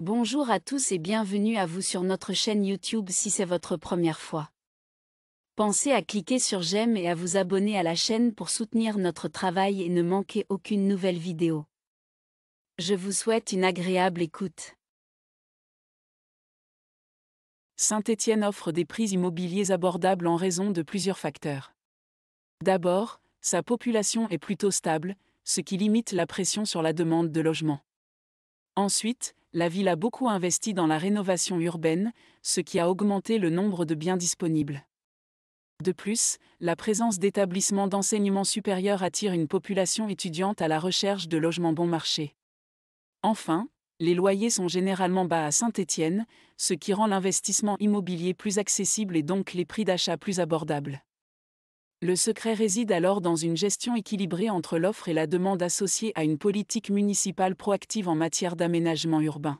Bonjour à tous et bienvenue à vous sur notre chaîne YouTube si c'est votre première fois. Pensez à cliquer sur j'aime et à vous abonner à la chaîne pour soutenir notre travail et ne manquer aucune nouvelle vidéo. Je vous souhaite une agréable écoute. Saint-Étienne offre des prix immobiliers abordables en raison de plusieurs facteurs. D'abord, sa population est plutôt stable, ce qui limite la pression sur la demande de logement. Ensuite, la ville a beaucoup investi dans la rénovation urbaine, ce qui a augmenté le nombre de biens disponibles. De plus, la présence d'établissements d'enseignement supérieur attire une population étudiante à la recherche de logements bon marché. Enfin, les loyers sont généralement bas à Saint-Étienne, ce qui rend l'investissement immobilier plus accessible et donc les prix d'achat plus abordables. Le secret réside alors dans une gestion équilibrée entre l'offre et la demande associée à une politique municipale proactive en matière d'aménagement urbain.